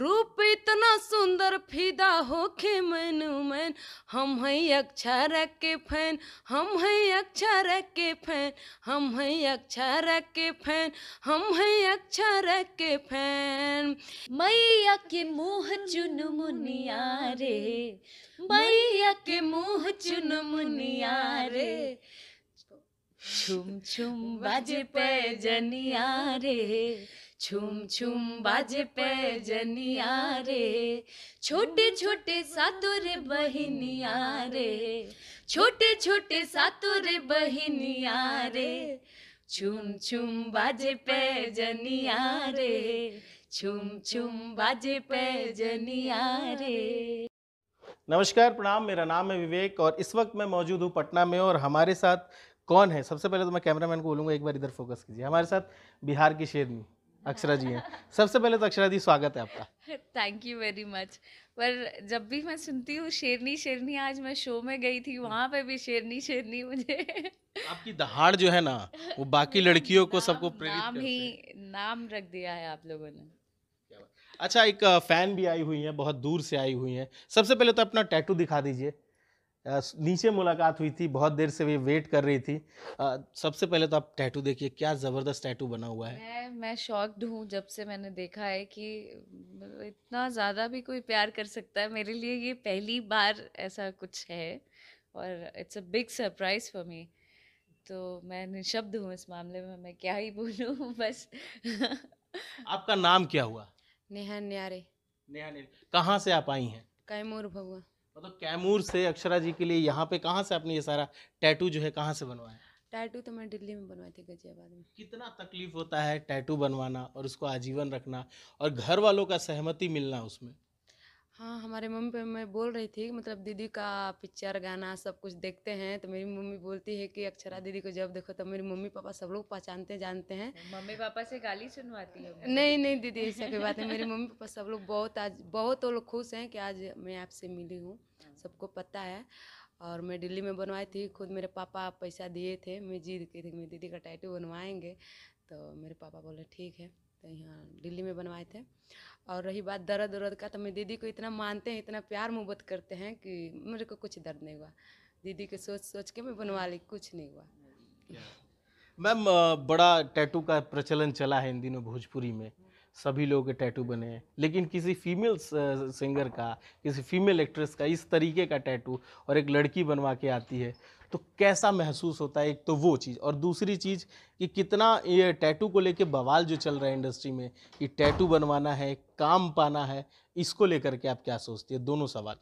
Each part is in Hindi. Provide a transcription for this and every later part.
रूप इतना सुंदर फिदा होखे मैनू मैन हम है अक्षर के फैन हम है अक्षर के फैन हम है अक्षर के फैन हम है अक्षर के फैन मैया के मुँह चुन मुनिया रे मैया के मुँह चुन मुनिया रे छुम छुम बज पे जनिया रे छुम छुम बाजे पे जनिया रे छोटे छोटे सातुर बहनिया रे छोटे छोटे सातुर बहनिया रे छुम छुम बाजे पे जनिया रे छुम छुम बाजे पे जनिया रे नमस्कार प्रणाम मेरा नाम है विवेक और इस वक्त मैं मौजूद हूँ पटना में और हमारे साथ कौन है सबसे पहले तो मैं कैमरामैन को बोलूंगा एक बार इधर फोकस कीजिए हमारे साथ बिहार की शेरनी अक्षरा जी हैं सबसे पहले तो अक्षरा जी स्वागत है आपका थैंक यू वेरी मच पर जब भी मैं सुनती हूँ शेरनी शेरनी आज मैं शो में गई थी वहाँ पे भी शेरनी शेरनी मुझे आपकी दहाड़ जो है ना वो बाकी लड़कियों को सबको नाम ही नाम रख दिया है आप लोगों ने अच्छा एक फैन भी आई हुई है बहुत दूर से आई हुई है सबसे पहले तो अपना टैटू दिखा दीजिए नीचे मुलाकात हुई थी बहुत देर से वे वेट कर रही थी आ, सबसे पहले तो आप टैटू देखिए क्या ज़बरदस्त टैटू बना हुआ है मैं मैं शॉक्ड हूँ जब से मैंने देखा है कि इतना ज़्यादा भी कोई प्यार कर सकता है मेरे लिए ये पहली बार ऐसा कुछ है और it's a big surprise for me तो मैं निशब्द हूँ इस मामले में मैं क्या ही बोलूँ बस आपका नाम क्या हुआ नेहा न्यारे नेहा न्यारे कहाँ से आप आई हैं कैमूर भगवान मतलब कैमूर से अक्षरा जी के लिए यहाँ पे कहाँ से आपने ये सारा टैटू जो है कहाँ से बनवाया टैटू तो मैं दिल्ली में बनवाई थी गाजियाबाद में कितना तकलीफ होता है टैटू बनवाना और उसको आजीवन रखना और घर वालों का सहमति मिलना उसमें हाँ हमारे मम्मी पर मैं बोल रही थी मतलब दीदी का पिक्चर गाना सब कुछ देखते हैं तो मेरी मम्मी बोलती है कि अक्षरा दीदी को जब देखो तो मेरी मम्मी पापा सब लोग पहचानते जानते हैं मम्मी पापा से गाली सुनवाती है नहीं नहीं दीदी ऐसा कोई बात है मेरे मम्मी पापा सब लोग बहुत आज बहुत वो तो लोग खुश हैं कि आज मैं आपसे मिली हूँ सबको पता है और मैं दिल्ली में बनवाई थी खुद मेरे पापा पैसा दिए थे मैं जीत गई थी मेरी दीदी का टाइटू बनवाएंगे तो मेरे पापा बोले ठीक है तो यहाँ दिल्ली में बनवाए थे और रही बात दर्द उर्द का तो मैं दीदी को इतना मानते हैं इतना प्यार मोहब्बत करते हैं कि मेरे को कुछ दर्द नहीं हुआ दीदी के सोच सोच के मैं बनवा ली कुछ नहीं हुआ मैम बड़ा टैटू का प्रचलन चला है इन दिनों भोजपुरी में सभी लोगों के टैटू बने हैं लेकिन किसी फीमेल सिंगर uh, का किसी फीमेल एक्ट्रेस का इस तरीके का टैटू और एक लड़की बनवा के आती है तो कैसा महसूस होता है एक तो वो चीज़ और दूसरी चीज़ कि कितना ये टैटू को लेके बवाल जो चल रहा है इंडस्ट्री में कि टैटू बनवाना है काम पाना है इसको लेकर के आप क्या सोचती है दोनों सवाल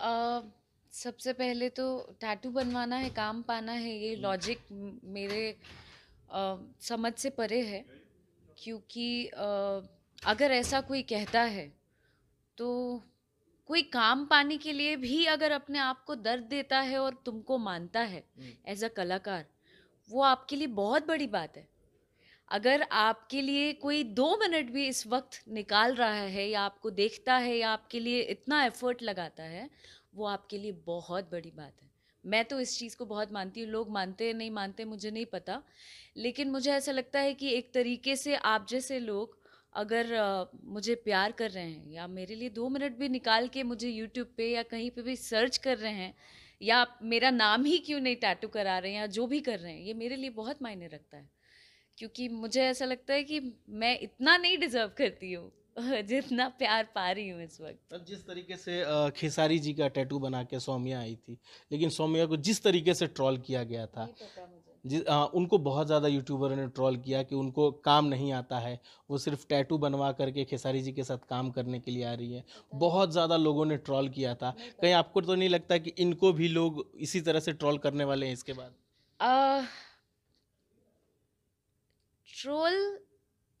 आ, सबसे पहले तो टैटू बनवाना है काम पाना है ये लॉजिक मेरे आ, समझ से परे है क्योंकि अगर ऐसा कोई कहता है तो कोई काम पाने के लिए भी अगर अपने आप को दर्द देता है और तुमको मानता है एज हम्म। अ कलाकार वो आपके लिए बहुत बड़ी बात है अगर आपके लिए कोई दो मिनट भी इस वक्त निकाल रहा है या आपको देखता है या आपके लिए इतना एफर्ट लगाता है वो आपके लिए बहुत बड़ी बात है मैं तो इस चीज़ को बहुत मानती हूँ लोग मानते हैं नहीं मानते मुझे नहीं पता लेकिन मुझे ऐसा लगता है कि एक तरीके से आप जैसे लोग अगर मुझे प्यार कर रहे हैं या मेरे लिए दो मिनट भी निकाल के मुझे यूट्यूब पे या कहीं पे भी सर्च कर रहे हैं या मेरा नाम ही क्यों नहीं टैटू करा रहे हैं या जो भी कर रहे हैं ये मेरे लिए बहुत मायने रखता है क्योंकि मुझे ऐसा लगता है कि मैं इतना नहीं डिज़र्व करती हूँ जितना प्यार पा रही हूँ इस वक्त तब जिस तरीके से खेसारी जी का टैटू बना के सौम्या आई थी लेकिन सौम्या को जिस तरीके से ट्रॉल किया गया था जिस आ, उनको बहुत ज़्यादा यूट्यूबर ने ट्रॉल किया कि उनको काम नहीं आता है वो सिर्फ टैटू बनवा करके खेसारी जी के साथ काम करने के लिए आ रही है बहुत ज़्यादा लोगों ने ट्रॉल किया था कहीं आपको तो नहीं लगता कि इनको भी लोग इसी तरह से ट्रॉल करने वाले हैं इसके बाद ट्रोल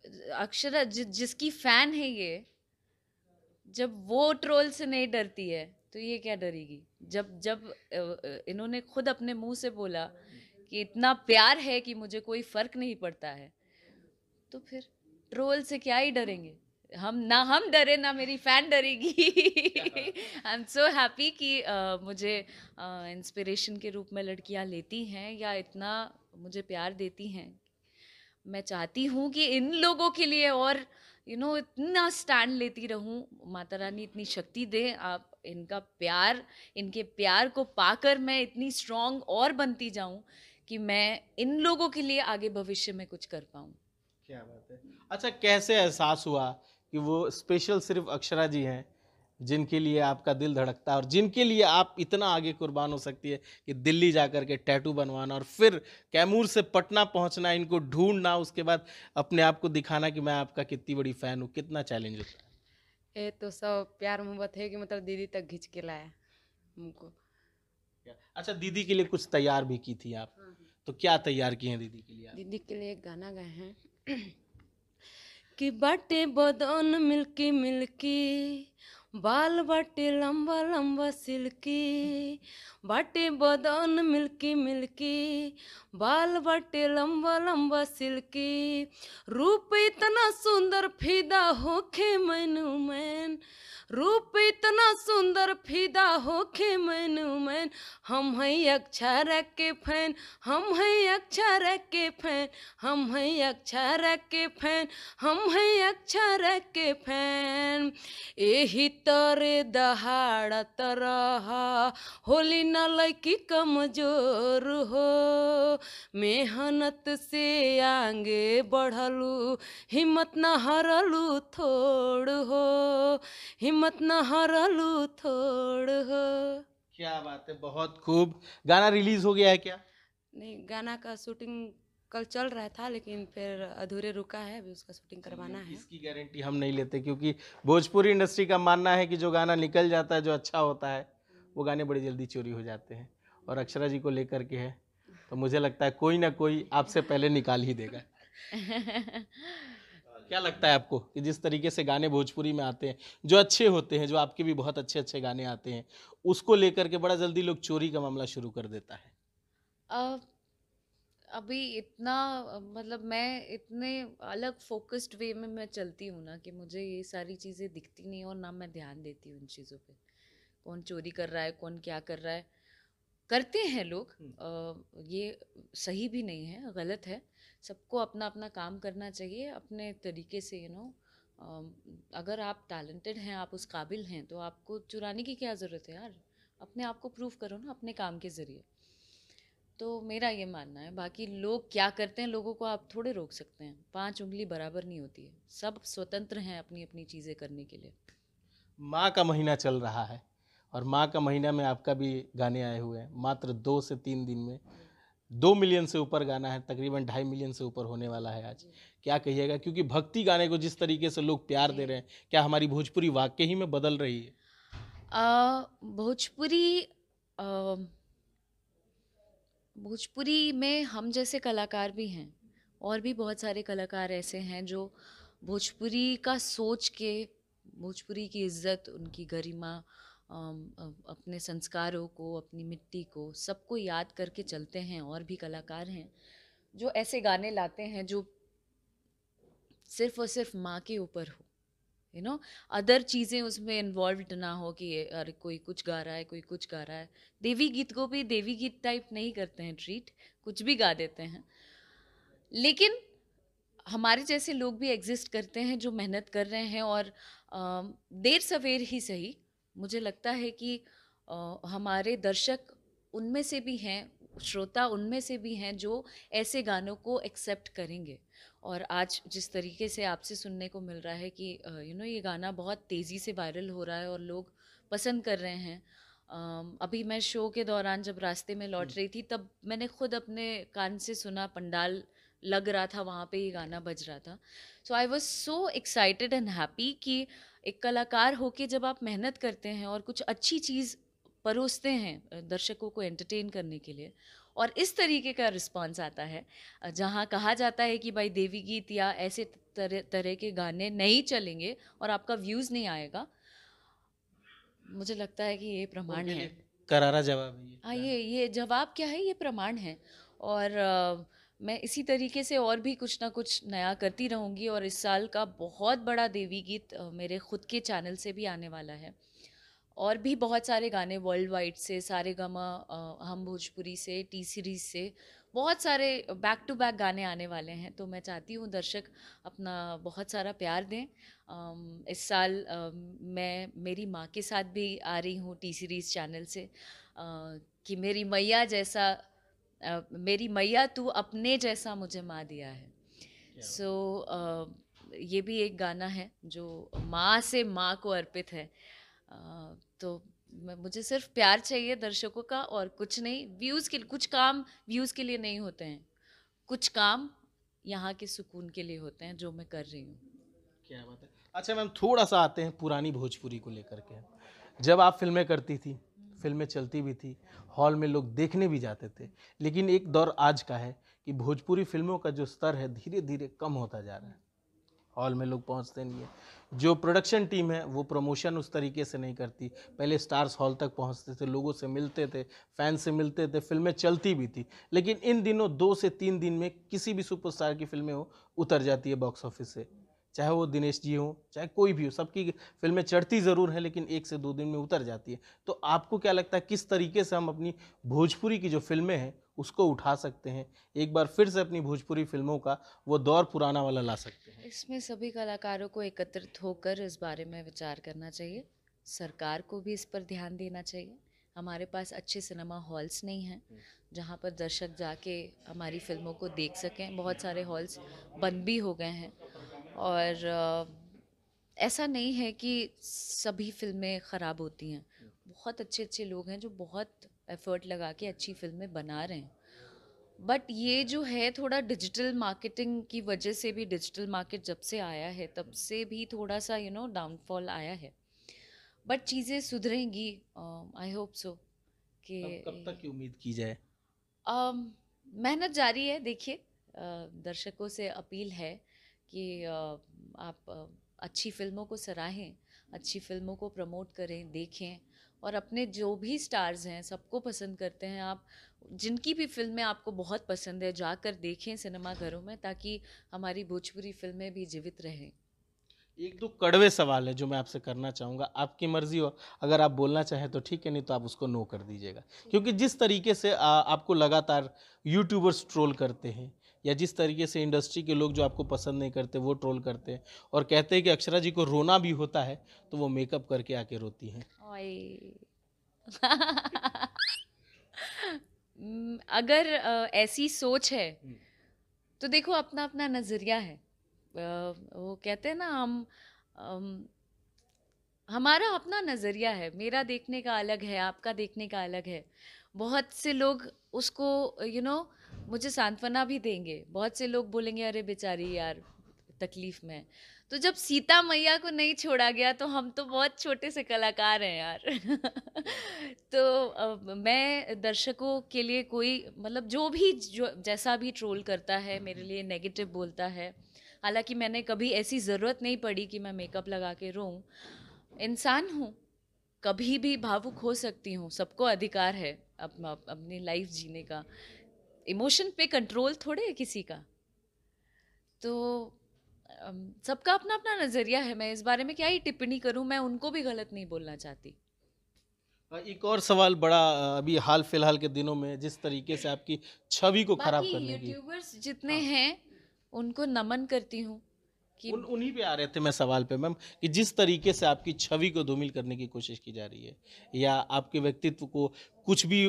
अक्षरा जि, जिसकी फैन है ये जब वो ट्रोल से नहीं डरती है तो ये क्या डरेगी जब जब इन्होंने खुद अपने मुंह से बोला कि इतना प्यार है कि मुझे कोई फर्क नहीं पड़ता है तो फिर ट्रोल से क्या ही डरेंगे हम ना हम डरे ना मेरी फैन डरेगी आई एम सो हैप्पी कि uh, मुझे इंस्पिरेशन uh, के रूप में लड़कियां लेती हैं या इतना मुझे प्यार देती हैं मैं चाहती हूँ कि इन लोगों के लिए और यू you नो know, इतना स्टैंड लेती रहूँ माता रानी इतनी शक्ति दे आप इनका प्यार इनके प्यार को पाकर मैं इतनी स्ट्रांग और बनती जाऊँ कि मैं इन लोगों के लिए आगे भविष्य में कुछ कर पाऊँ क्या बात है अच्छा कैसे एहसास हुआ कि वो स्पेशल सिर्फ अक्षरा जी हैं जिनके लिए आपका दिल धड़कता है और जिनके लिए आप इतना आगे कुर्बान हो सकती है कि दिल्ली जा कर के टैटू बनवाना और फिर कैमूर से पटना पहुंचना इनको ढूंढना उसके बाद अपने आप को दिखाना कि मैं आपका कितनी बड़ी फ़ैन हूँ कितना चैलेंज होता है ये तो सब प्यार मोहब्बत है कि मतलब दीदी तक घिंच के लाया हमको अच्छा दीदी के लिए कुछ तैयार भी की थी आप हाँ। तो क्या तैयार किए हैं दीदी के लिए दीदी के लिए एक गाना गाए हैं कि बाटे बदन मिलकी मिलकी बाल बटे लंबा लंबा सिल्की बटे बदन मिल्की मिल्की बाल बटे लंबा लंबा सिल्की रूप इतना सुंदर फिदा होखे मैनू मैन रूप इतना सुंदर फिदा होखे मैनू मैन हम हैं अक्षर के फैन हम हैं अक्षर के फैन हम हैं अक्षर के फैन हम हैं अक्षर के फैन यही तरे दहाड़ तरह होली न लैकी कमजोर हो मेहनत से आगे बढ़लू हिम्मत न हरलू थोड़ हो हिम्मत न हरलू थोड़ हो क्या बात है बहुत खूब गाना रिलीज हो गया है क्या नहीं गाना का शूटिंग कल चल रहा था लेकिन फिर अधूरे रुका है अभी उसका शूटिंग करवाना है इसकी गारंटी हम नहीं लेते क्योंकि भोजपुरी इंडस्ट्री का मानना है कि जो गाना निकल जाता है जो अच्छा होता है वो गाने बड़ी जल्दी चोरी हो जाते हैं और अक्षरा जी को लेकर के है तो मुझे लगता है कोई ना कोई आपसे पहले निकाल ही देगा क्या लगता है आपको कि जिस तरीके से गाने भोजपुरी में आते हैं जो अच्छे होते हैं जो आपके भी बहुत अच्छे अच्छे गाने आते हैं उसको लेकर के बड़ा जल्दी लोग चोरी का मामला शुरू कर देता है अभी इतना मतलब मैं इतने अलग फोकस्ड वे में मैं चलती हूँ ना कि मुझे ये सारी चीज़ें दिखती नहीं और ना मैं ध्यान देती हूँ उन चीज़ों पे कौन चोरी कर रहा है कौन क्या कर रहा है करते हैं लोग आ, ये सही भी नहीं है गलत है सबको अपना अपना काम करना चाहिए अपने तरीके से यू नो अगर आप टैलेंटेड हैं आप उस काबिल हैं तो आपको चुराने की क्या ज़रूरत है यार अपने आप को प्रूव करो ना अपने काम के ज़रिए तो मेरा ये मानना है बाकी लोग क्या करते हैं लोगों को आप थोड़े रोक सकते हैं पांच उंगली बराबर नहीं होती है सब स्वतंत्र हैं अपनी अपनी चीज़ें करने के लिए माँ का महीना चल रहा है और माँ का महीना में आपका भी गाने आए हुए हैं मात्र दो से तीन दिन में दो मिलियन से ऊपर गाना है तकरीबन ढाई मिलियन से ऊपर होने वाला है आज क्या कहिएगा क्योंकि भक्ति गाने को जिस तरीके से लोग प्यार दे रहे हैं क्या हमारी भोजपुरी वाक्य ही में बदल रही है आ, भोजपुरी भोजपुरी में हम जैसे कलाकार भी हैं और भी बहुत सारे कलाकार ऐसे हैं जो भोजपुरी का सोच के भोजपुरी की इज्जत उनकी गरिमा अपने संस्कारों को अपनी मिट्टी को सबको याद करके चलते हैं और भी कलाकार हैं जो ऐसे गाने लाते हैं जो सिर्फ और सिर्फ माँ के ऊपर हो यू नो अदर चीज़ें उसमें इन्वॉल्व ना हो कि अरे कोई कुछ गा रहा है कोई कुछ गा रहा है देवी गीत को भी देवी गीत टाइप नहीं करते हैं ट्रीट कुछ भी गा देते हैं लेकिन हमारे जैसे लोग भी एग्जिस्ट करते हैं जो मेहनत कर रहे हैं और देर सवेर ही सही मुझे लगता है कि हमारे दर्शक उनमें से भी हैं श्रोता उनमें से भी हैं जो ऐसे गानों को एक्सेप्ट करेंगे और आज जिस तरीके से आपसे सुनने को मिल रहा है कि यू नो ये गाना बहुत तेज़ी से वायरल हो रहा है और लोग पसंद कर रहे हैं अभी मैं शो के दौरान जब रास्ते में लौट रही थी तब मैंने खुद अपने कान से सुना पंडाल लग रहा था वहाँ पे ये गाना बज रहा था so I was so excited and happy कि एक कलाकार होके जब आप मेहनत करते हैं और कुछ अच्छी चीज़ परोसते हैं दर्शकों को एंटरटेन करने के लिए और इस तरीके का रिस्पॉन्स आता है जहाँ कहा जाता है कि भाई देवी गीत या ऐसे तरह तरह के गाने नहीं चलेंगे और आपका व्यूज़ नहीं आएगा मुझे लगता है कि ये प्रमाण है करारा जवाब हाँ ये ये जवाब क्या है ये प्रमाण है और आ, मैं इसी तरीके से और भी कुछ ना कुछ नया करती रहूँगी और इस साल का बहुत बड़ा देवी गीत मेरे खुद के चैनल से भी आने वाला है और भी बहुत सारे गाने वर्ल्ड वाइड से सारे गमा हम भोजपुरी से टी सीरीज से बहुत सारे बैक टू बैक गाने आने वाले हैं तो मैं चाहती हूँ दर्शक अपना बहुत सारा प्यार दें इस साल मैं मेरी माँ के साथ भी आ रही हूँ टी सीरीज़ चैनल से कि मेरी मैया जैसा मेरी मैया तू अपने जैसा मुझे माँ दिया है सो so, ये भी एक गाना है जो माँ से माँ को अर्पित है तो मुझे सिर्फ प्यार चाहिए दर्शकों का और कुछ नहीं व्यूज़ के कुछ काम व्यूज़ के लिए नहीं होते हैं कुछ काम यहाँ के सुकून के लिए होते हैं जो मैं कर रही हूँ क्या बात है अच्छा मैम थोड़ा सा आते हैं पुरानी भोजपुरी को लेकर के जब आप फिल्में करती थी फिल्में चलती भी थी हॉल में लोग देखने भी जाते थे लेकिन एक दौर आज का है कि भोजपुरी फिल्मों का जो स्तर है धीरे धीरे कम होता जा रहा है हॉल में लोग पहुंचते नहीं है जो प्रोडक्शन टीम है वो प्रमोशन उस तरीके से नहीं करती पहले स्टार्स हॉल तक पहुंचते थे लोगों से मिलते थे फैन से मिलते थे फिल्में चलती भी थी लेकिन इन दिनों दो से तीन दिन में किसी भी सुपरस्टार की फिल्में हो उतर जाती है बॉक्स ऑफिस से चाहे वो दिनेश जी हों चाहे कोई भी हो सबकी फिल्में चढ़ती ज़रूर हैं लेकिन एक से दो दिन में उतर जाती है तो आपको क्या लगता है किस तरीके से हम अपनी भोजपुरी की जो फिल्में हैं उसको उठा सकते हैं एक बार फिर से अपनी भोजपुरी फिल्मों का वो दौर पुराना वाला ला सकते हैं इसमें सभी कलाकारों को एकत्रित होकर इस बारे में विचार करना चाहिए सरकार को भी इस पर ध्यान देना चाहिए हमारे पास अच्छे सिनेमा हॉल्स नहीं हैं हम्म। जहाँ पर दर्शक जाके हमारी फिल्मों को देख सकें बहुत सारे हॉल्स बंद भी हो गए हैं और ऐसा नहीं है कि सभी फिल्में ख़राब होती हैं बहुत अच्छे अच्छे लोग हैं जो बहुत एफर्ट लगा के अच्छी फिल्में बना रहे हैं बट ये जो है थोड़ा डिजिटल मार्केटिंग की वजह से भी डिजिटल मार्केट जब से आया है तब से भी थोड़ा सा यू नो डाउनफॉल आया है बट चीज़ें सुधरेंगी आई होप सो कि कब तक उम्मीद की जाए uh, मेहनत जारी है देखिए uh, दर्शकों से अपील है कि आप अच्छी फिल्मों को सराहें अच्छी फिल्मों को प्रमोट करें देखें और अपने जो भी स्टार्स हैं सबको पसंद करते हैं आप जिनकी भी फिल्में आपको बहुत पसंद है जाकर देखें सिनेमा घरों में ताकि हमारी भोजपुरी फिल्में भी जीवित रहें एक दो कड़वे सवाल है जो मैं आपसे करना चाहूँगा आपकी मर्जी हो अगर आप बोलना चाहें तो ठीक है नहीं तो आप उसको नो कर दीजिएगा क्योंकि जिस तरीके से आ, आपको लगातार यूट्यूबर्स ट्रोल करते हैं या जिस तरीके से इंडस्ट्री के लोग जो आपको पसंद नहीं करते वो ट्रोल करते हैं और कहते हैं कि अक्षरा जी को रोना भी होता है तो वो मेकअप करके आके रोती हैं हम्म, अगर ऐसी सोच है हम्म। तो देखो अपना अपना नज़रिया है वो कहते हैं ना हम हमारा अपना नज़रिया है मेरा देखने का अलग है आपका देखने का अलग है बहुत से लोग उसको यू you नो know, मुझे सांत्वना भी देंगे बहुत से लोग बोलेंगे अरे बेचारी यार तकलीफ में तो जब सीता मैया को नहीं छोड़ा गया तो हम तो बहुत छोटे से कलाकार हैं यार तो uh, मैं दर्शकों के लिए कोई मतलब जो भी जो जैसा भी ट्रोल करता है मेरे लिए नेगेटिव बोलता है हालांकि मैंने कभी ऐसी ज़रूरत नहीं पड़ी कि मैं मेकअप लगा के रोऊं इंसान हूँ कभी भी भावुक हो सकती हूँ सबको अधिकार है अप, अप, अपनी लाइफ जीने का इमोशन पे कंट्रोल थोड़े है किसी का तो सबका अपना अपना नज़रिया है मैं इस बारे में क्या ही टिप्पणी करूं मैं उनको भी गलत नहीं बोलना चाहती हाँ, एक और सवाल बड़ा अभी हाल फिलहाल के दिनों में जिस तरीके से आपकी छवि को खराब करने की यूट्यूबर्स जितने हाँ। हैं उनको नमन करती हूँ कि उन उन्हीं पे आ रहे थे मैं सवाल पे मैम कि जिस तरीके से आपकी छवि को धूमिल करने की कोशिश की जा रही है या आपके व्यक्तित्व को कुछ भी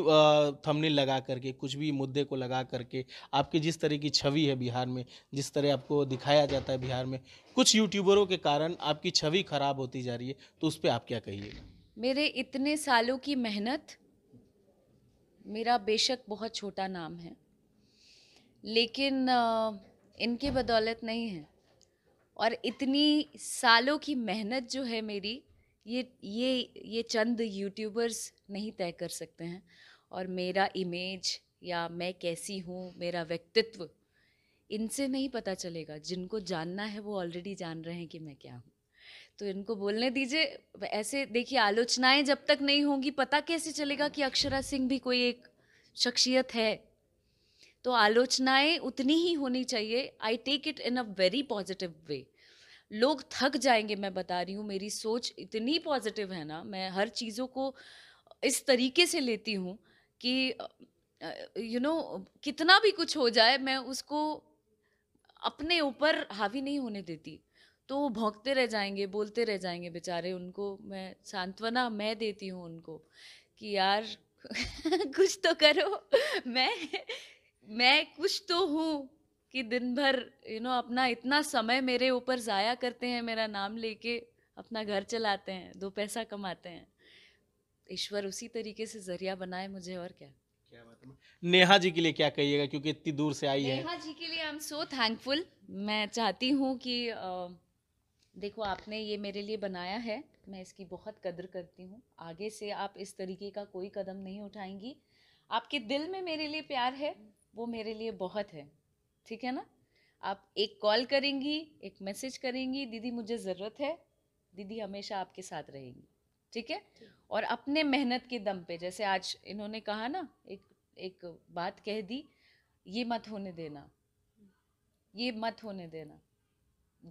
थमने लगा करके कुछ भी मुद्दे को लगा करके आपकी जिस तरह की छवि है बिहार में जिस तरह आपको दिखाया जाता है बिहार में कुछ यूट्यूबरों के कारण आपकी छवि खराब होती जा रही है तो उस पर आप क्या कहिएगा मेरे इतने सालों की मेहनत मेरा बेशक बहुत छोटा नाम है लेकिन इनके बदौलत नहीं है और इतनी सालों की मेहनत जो है मेरी ये ये ये चंद यूट्यूबर्स नहीं तय कर सकते हैं और मेरा इमेज या मैं कैसी हूँ मेरा व्यक्तित्व इनसे नहीं पता चलेगा जिनको जानना है वो ऑलरेडी जान रहे हैं कि मैं क्या हूँ तो इनको बोलने दीजिए ऐसे देखिए आलोचनाएं जब तक नहीं होंगी पता कैसे चलेगा कि अक्षरा सिंह भी कोई एक शख्सियत है तो आलोचनाएं उतनी ही होनी चाहिए I take it in a very positive way लोग थक जाएंगे मैं बता रही हूँ मेरी सोच इतनी पॉजिटिव है ना मैं हर चीज़ों को इस तरीके से लेती हूँ कि यू नो कितना भी कुछ हो जाए मैं उसको अपने ऊपर हावी नहीं होने देती तो वो भोंकते रह जाएंगे बोलते रह जाएंगे बेचारे उनको मैं सांत्वना मैं देती हूँ उनको कि यार कुछ तो करो मैं मैं कुछ तो हूँ कि दिन भर यू you नो know, अपना इतना समय मेरे ऊपर ज़ाया करते हैं मेरा नाम लेके अपना घर चलाते हैं दो पैसा कमाते हैं ईश्वर उसी तरीके से जरिया बनाए मुझे और क्या नेहा जी के लिए क्या कहिएगा क्योंकि इतनी दूर से आई है नेहा जी के लिए आई एम सो थैंकफुल मैं चाहती हूँ कि देखो आपने ये मेरे लिए बनाया है मैं इसकी बहुत कदर करती हूँ आगे से आप इस तरीके का कोई कदम नहीं उठाएंगी आपके दिल में मेरे लिए प्यार है वो मेरे लिए बहुत है ठीक है ना आप एक कॉल करेंगी एक मैसेज करेंगी दीदी मुझे ज़रूरत है दीदी हमेशा आपके साथ रहेंगी ठीक है और अपने मेहनत के दम पे जैसे आज इन्होंने कहा ना एक एक बात कह दी ये मत होने देना ये मत होने देना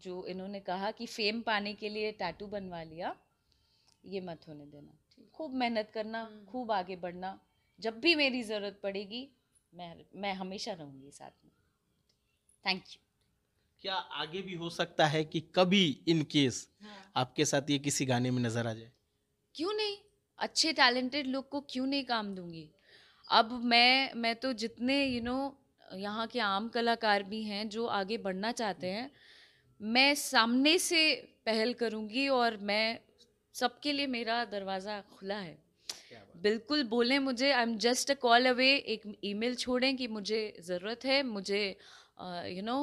जो इन्होंने कहा कि फेम पाने के लिए टैटू बनवा लिया ये मत होने देना खूब मेहनत करना हम्म। खूब आगे बढ़ना जब भी मेरी ज़रूरत पड़ेगी मैं मैं हमेशा रहूँगी साथ में थैंक यू क्या आगे भी हो सकता है कि कभी इन केस हाँ। आपके साथ ये किसी गाने में नजर आ जाए क्यों नहीं अच्छे टैलेंटेड लोग को क्यों नहीं काम दूंगी अब मैं मैं तो जितने यू नो यहाँ के आम कलाकार भी हैं जो आगे बढ़ना चाहते हैं मैं सामने से पहल करूँगी और मैं सबके लिए मेरा दरवाज़ा खुला है बिल्कुल बोलें मुझे I am just a call away एक ईमेल छोड़ें कि मुझे ज़रूरत है मुझे यू नो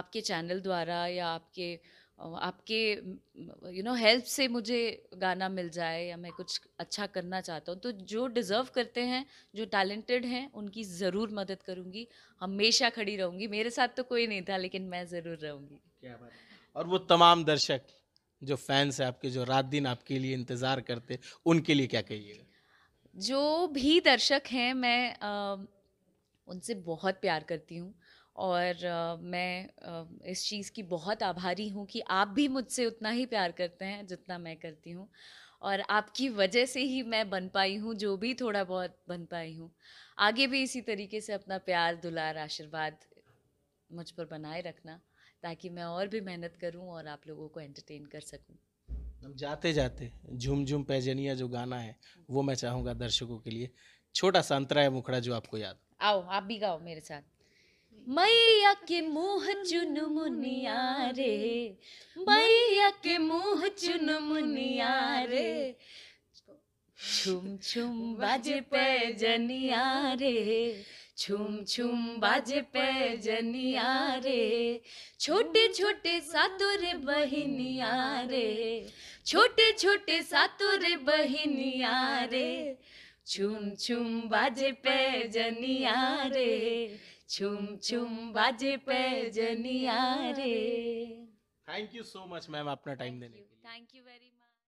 आपके चैनल द्वारा या आपके आपके यू नो हेल्प से मुझे गाना मिल जाए या मैं कुछ अच्छा करना चाहता हूँ तो जो डिज़र्व करते हैं जो टैलेंटेड हैं उनकी ज़रूर मदद करूँगी हमेशा खड़ी रहूँगी मेरे साथ तो कोई नहीं था लेकिन मैं ज़रूर रहूँगी क्या बात और वो तमाम दर्शक जो फैंस हैं आपके जो रात दिन आपके लिए इंतज़ार करते उनके लिए क्या कहिएगा जो भी दर्शक हैं मैं आ, उनसे बहुत प्यार करती हूँ और आ, मैं आ, इस चीज़ की बहुत आभारी हूँ कि आप भी मुझसे उतना ही प्यार करते हैं जितना मैं करती हूँ और आपकी वजह से ही मैं बन पाई हूँ जो भी थोड़ा बहुत बन पाई हूँ आगे भी इसी तरीके से अपना प्यार दुलार आशीर्वाद मुझ पर बनाए रखना ताकि मैं और भी मेहनत करूं और आप लोगों को एंटरटेन कर सकूं हम जाते जाते झूम झूम पैजनिया जो गाना है वो मैं चाहूंगा दर्शकों के लिए छोटा सा अंतराय मुखड़ा जो आपको याद आओ आप भी गाओ मेरे साथ मैया के मुंह चुन मुनिया रे मैया के मुंह चुन मुनिया रे छुम छुम बाजे जनिया रे छुम छुम बाजे पे जनिया रे छोटे छोटे सातुर बहिनिया रे छोटे छोटे सातुर बहिनिया रे छुम छुम बाजे पे जनिया रे छुम छुम बाजे पे जनिया रे thank you so much ma'am अपना टाइम देने के लिए थैंक यू वेरी